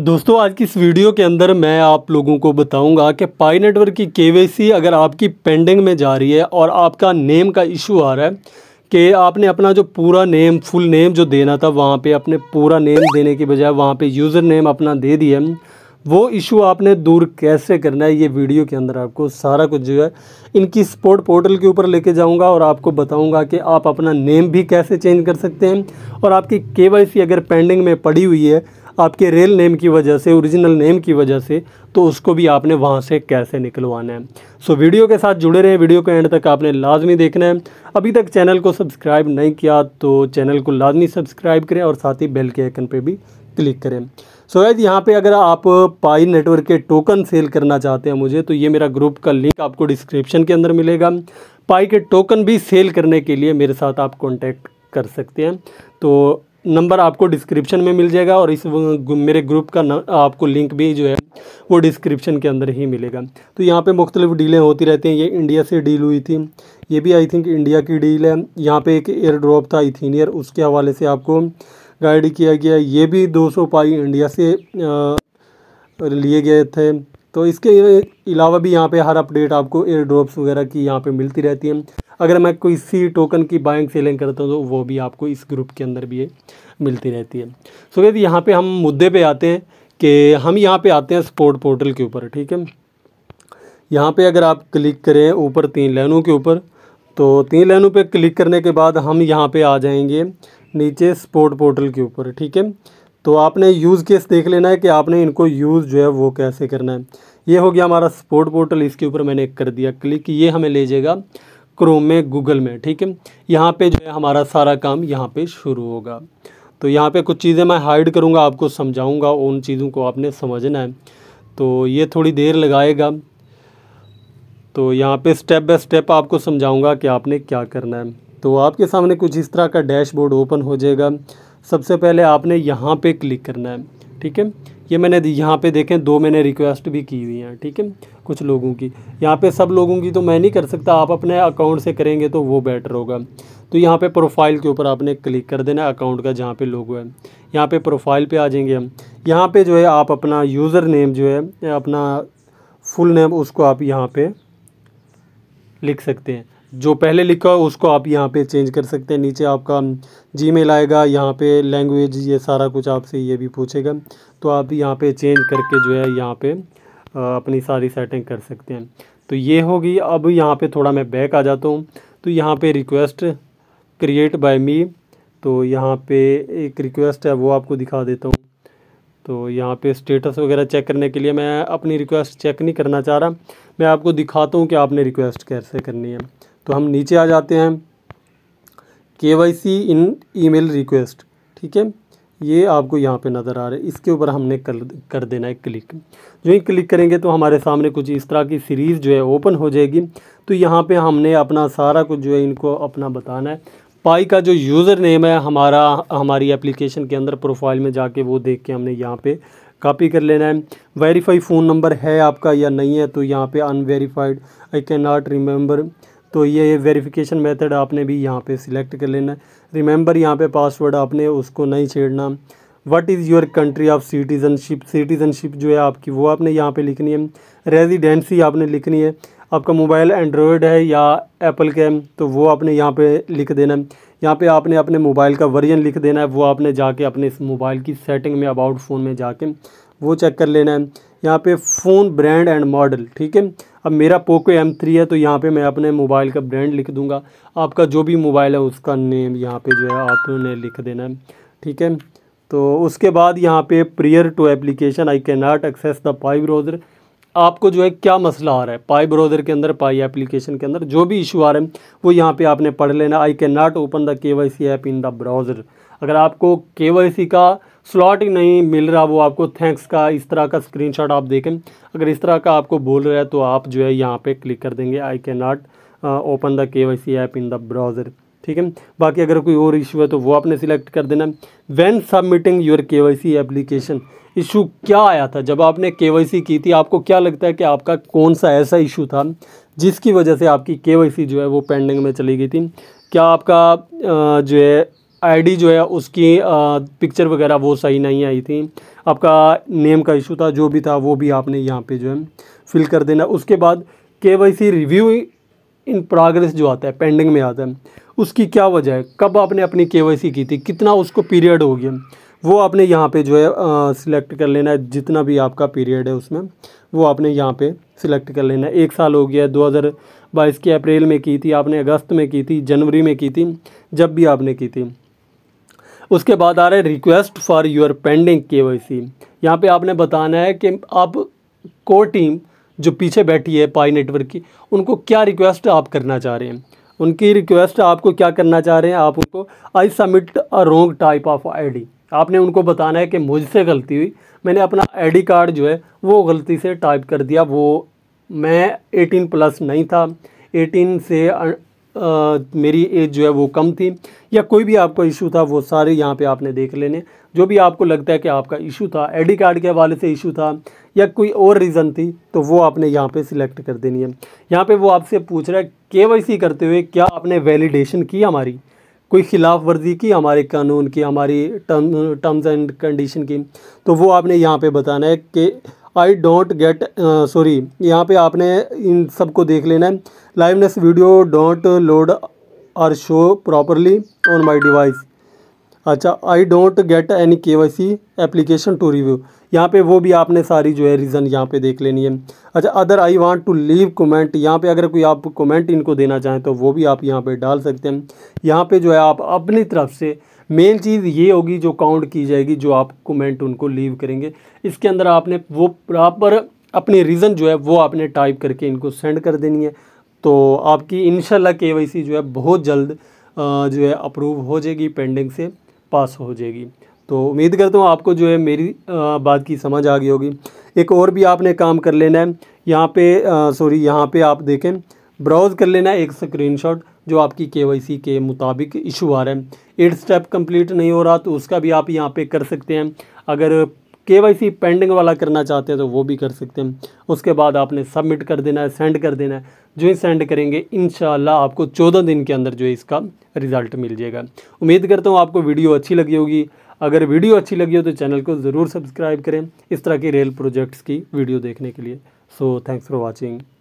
दोस्तों आज की इस वीडियो के अंदर मैं आप लोगों को बताऊंगा कि पाई नेटवर्क की केवाईसी अगर आपकी पेंडिंग में जा रही है और आपका नेम का इशू आ रहा है कि आपने अपना जो पूरा नेम फुल नेम जो देना था वहाँ पे अपने पूरा नेम देने के बजाय वहाँ पे यूज़र नेम अपना दे दिया वो इशू आपने दूर कैसे करना है ये वीडियो के अंदर आपको सारा कुछ जो है इनकी स्पोर्ट पोर्टल के ऊपर लेके जाऊंगा और आपको बताऊंगा कि आप अपना नेम भी कैसे चेंज कर सकते हैं और आपकी केवाईसी अगर पेंडिंग में पड़ी हुई है आपके रियल नेम की वजह से ओरिजिनल नेम की वजह से तो उसको भी आपने वहाँ से कैसे निकलवाना है सो so, वीडियो के साथ जुड़े रहें वीडियो को एंड तक आपने लाजमी देखना है अभी तक चैनल को सब्सक्राइब नहीं किया तो चैनल को लाजमी सब्सक्राइब करें और साथ ही बेल के आइकन पर भी क्लिक करें सो so, यहाँ पे अगर आप पाई नेटवर्क के टोकन सेल करना चाहते हैं मुझे तो ये मेरा ग्रुप का लिंक आपको डिस्क्रिप्शन के अंदर मिलेगा पाई के टोकन भी सेल करने के लिए मेरे साथ आप कॉन्टैक्ट कर सकते हैं तो नंबर आपको डिस्क्रिप्शन में मिल जाएगा और इस मेरे ग्रुप का आपको लिंक भी जो है वो डिस्क्रिप्शन के अंदर ही मिलेगा तो यहाँ पे मुख्तलिफ डीलें होती रहती हैं ये इंडिया से डील हुई थी ये भी आई थिंक इंडिया की डील है यहाँ पे एक एयर ड्रॉप था इथीनियर उसके हवाले से आपको गाइड किया गया ये भी सौ पाई इंडिया से लिए गए थे तो इसके अलावा भी यहाँ पर हर अपडेट आपको एयर ड्रॉप्स वगैरह की यहाँ पर मिलती रहती हैं अगर मैं कोई सी टोकन की बाइंग सेलिंग करता हूँ तो वो भी आपको इस ग्रुप के अंदर भी मिलती रहती है सो so, यदि यहाँ पे हम मुद्दे पे आते हैं कि हम यहाँ पे आते हैं स्पोर्ट पोर्टल के ऊपर ठीक है यहाँ पे अगर आप क्लिक करें ऊपर तीन लाइनों के ऊपर तो तीन लाइनों पे क्लिक करने के बाद हम यहाँ पे आ जाएंगे नीचे स्पोर्ट पोर्टल के ऊपर ठीक है तो आपने यूज़ केस देख लेना है कि आपने इनको यूज़ जो है वो कैसे करना है ये हो गया हमारा स्पोर्ट पोर्टल इसके ऊपर मैंने कर दिया क्लिक ये हमें ले जाएगा क्रोम में गूगल में ठीक है यहाँ पे जो है हमारा सारा काम यहाँ पे शुरू होगा तो यहाँ पे कुछ चीज़ें मैं हाइड करूँगा आपको समझाऊँगा उन चीज़ों को आपने समझना है तो ये थोड़ी देर लगाएगा तो यहाँ पे स्टेप बाय स्टेप आपको समझाऊँगा कि आपने क्या करना है तो आपके सामने कुछ इस तरह का डैशबोर्ड ओपन हो जाएगा सबसे पहले आपने यहाँ पर क्लिक करना है ठीक है ये मैंने यहाँ पे देखें दो मैंने रिक्वेस्ट भी की हुई हैं ठीक है कुछ लोगों की यहाँ पे सब लोगों की तो मैं नहीं कर सकता आप अपने अकाउंट से करेंगे तो वो बेटर होगा तो यहाँ पे प्रोफाइल के ऊपर आपने क्लिक कर देना अकाउंट का जहाँ पे लोगो है यहाँ पे प्रोफाइल पे आ जाएंगे हम यहाँ पे जो है आप अपना यूज़र नेम जो है अपना फुल नेम उसको आप यहाँ पर लिख सकते हैं जो पहले लिखा हो उसको आप यहाँ पे चेंज कर सकते हैं नीचे आपका जीमेल आएगा यहाँ पे लैंग्वेज ये सारा कुछ आपसे ये भी पूछेगा तो आप यहाँ पे चेंज करके जो है यहाँ पे अपनी सारी सेटिंग कर सकते हैं तो ये होगी अब यहाँ पे थोड़ा मैं बैक आ जाता हूँ तो यहाँ पे रिक्वेस्ट क्रिएट बाय मी तो यहाँ पे एक रिक्वेस्ट है वो आपको दिखा देता हूँ तो यहाँ पे स्टेटस वगैरह चेक करने के लिए मैं अपनी रिक्वेस्ट चेक नहीं करना चाह रहा मैं आपको दिखाता हूँ कि आपने रिक्वेस्ट कैसे करनी है तो हम नीचे आ जाते हैं के Y C in email request ठीक है ये आपको यहाँ पे नज़र आ रहा है इसके ऊपर हमने कर कर देना है क्लिक जो ही क्लिक करेंगे तो हमारे सामने कुछ इस तरह की सीरीज़ जो है ओपन हो जाएगी तो यहाँ पे हमने अपना सारा कुछ जो है इनको अपना बताना है पाई का जो यूज़र नेम है हमारा हमारी एप्लीकेशन के अंदर प्रोफाइल में जाके वो देख के हमने यहाँ पर कॉपी कर लेना है वेरीफाई फ़ोन नंबर है आपका या नहीं है तो यहाँ पर unverified I can not remember तो ये वेरिफिकेशन मेथड आपने भी यहाँ पे सिलेक्ट कर लेना रिमेंबर यहाँ पे पासवर्ड आपने उसको नहीं छेड़ना what is your country of citizenship citizenship जो है आपकी वो आपने यहाँ पे लिखनी है रेजिडेंसी आपने लिखनी है आपका मोबाइल एंड्रॉयड है या एप्पल के तो वो आपने यहाँ पे लिख देना है यहाँ पे आपने अपने मोबाइल का वर्जन लिख देना है वो आपने जाके अपने इस मोबाइल की सेटिंग में अबाउट फ़ोन में जाके वो चेक कर लेना है यहाँ पे फ़ोन ब्रांड एंड मॉडल ठीक है अब मेरा पोको एम थ्री है तो यहाँ पे मैं अपने मोबाइल का ब्रांड लिख दूँगा आपका जो भी मोबाइल है उसका नेम यहाँ पे जो है आपने लिख देना है ठीक है तो उसके बाद यहाँ पे prior to application I can not access the Pi browser आपको जो है क्या मसला आ रहा है पाई ब्राउज़र के अंदर पाई एप्लीकेशन के अंदर जो भी इशू आ रहे हैं वो यहाँ पर आपने पढ़ लेना I can not open the K Y C app in the browser अगर आपको के वाई सी का स्लॉट ही नहीं मिल रहा वो आपको थैंक्स का इस तरह का स्क्रीनशॉट आप देखें अगर इस तरह का आपको बोल रहा है तो आप जो है यहाँ पे क्लिक कर देंगे I can not open the K Y C app in the browser ठीक है बाकी अगर कोई और इशू है तो वो आपने सिलेक्ट कर देना when submitting your K Y C application issue क्या आया था जब आपने के वाई सी की थी आपको क्या लगता है कि आपका कौन सा ऐसा इशू था जिसकी वजह से आपकी के वाई सी जो है वो पेंडिंग में चली गई थी क्या आपका uh, जो है आईडी जो है उसकी पिक्चर वगैरह वो सही नहीं आई थी आपका नेम का इशू था जो भी था वो भी आपने यहाँ पे जो है फिल कर देना उसके बाद K Y C review in progress जो आता है पेंडिंग में आता है उसकी क्या वजह है कब आपने अपनी के वाई सी की थी कितना उसको पीरियड हो गया वो आपने यहाँ पे जो है सिलेक्ट कर लेना है जितना भी आपका पीरियड है उसमें वो आपने यहाँ पे सिलेक्ट कर लेना है एक साल हो गया दो हज़ार बाईस की अप्रैल में की थी आपने अगस्त में की थी जनवरी में की थी जब भी आपने की थी उसके बाद आ रहा है request for your pending K Y यहाँ पर आपने बताना है कि आप को टीम जो पीछे बैठी है पाई नेटवर्क की उनको क्या रिक्वेस्ट आप करना चाह रहे हैं उनकी रिक्वेस्ट आपको क्या करना चाह रहे हैं आप उनको I submit a wrong type of ID आपने उनको बताना है कि मुझसे गलती हुई मैंने अपना आईडी कार्ड जो है वो गलती से टाइप कर दिया वो मैं 18 प्लस नहीं था 18 से आ, मेरी एज जो है वो कम थी या कोई भी आपका इशू था वो सारे यहाँ पे आपने देख लेने जो भी आपको लगता है कि आपका इशू था आई कार्ड के हवाले से इशू था या कोई और रीज़न थी तो वो आपने यहाँ पे सिलेक्ट कर देनी है यहाँ पे वो आपसे पूछ रहा है वैसी करते हुए क्या आपने वैलिडेशन की हमारी कोई खिलाफ वर्जी की हमारे कानून की हमारी टर्म टर्म्स एंड कंडीशन की तो वो आपने यहाँ पर बताना है कि आई डोंट गेट सॉरी यहाँ पे आपने इन सब को देख लेना है liveness video don't load or show properly on my device अच्छा I don't get any K Y C application to review यहाँ पे वो भी आपने सारी जो है रीज़न यहाँ पे देख लेनी है अच्छा other I want to leave comment यहाँ पे अगर कोई आप कमेंट इनको देना चाहें तो वो भी आप यहाँ पे डाल सकते हैं यहाँ पे जो है आप अपनी तरफ से मेन चीज़ ये होगी जो काउंट की जाएगी जो आप कमेंट उनको लीव करेंगे इसके अंदर आपने वो प्रॉपर अपने रीज़न जो है वो आपने टाइप करके इनको सेंड कर देनी है तो आपकी इनशाला के जो है बहुत जल्द जो है अप्रूव हो जाएगी पेंडिंग से पास हो जाएगी तो उम्मीद करता हूँ आपको जो है मेरी बात की समझ आ गई होगी एक और भी आपने काम कर लेना है यहाँ पे सॉरी यहाँ पे आप देखें ब्राउज़ कर लेना है एक स्क्रीनशॉट जो आपकी के के मुताबिक इशू आ रहा है एट स्टेप कंप्लीट नहीं हो रहा तो उसका भी आप यहाँ पे कर सकते हैं अगर के पेंडिंग वाला करना चाहते हैं तो वो भी कर सकते हैं उसके बाद आपने सबमिट कर देना है सेंड कर देना है जो ही सेंड करेंगे इन आपको चौदह दिन के अंदर जो है इसका रिज़ल्ट मिल जाएगा उम्मीद करता हूँ आपको वीडियो अच्छी लगी होगी अगर वीडियो अच्छी लगी हो तो चैनल को ज़रूर सब्सक्राइब करें इस तरह की रेल प्रोजेक्ट्स की वीडियो देखने के लिए सो थैंक्स फॉर वॉचिंग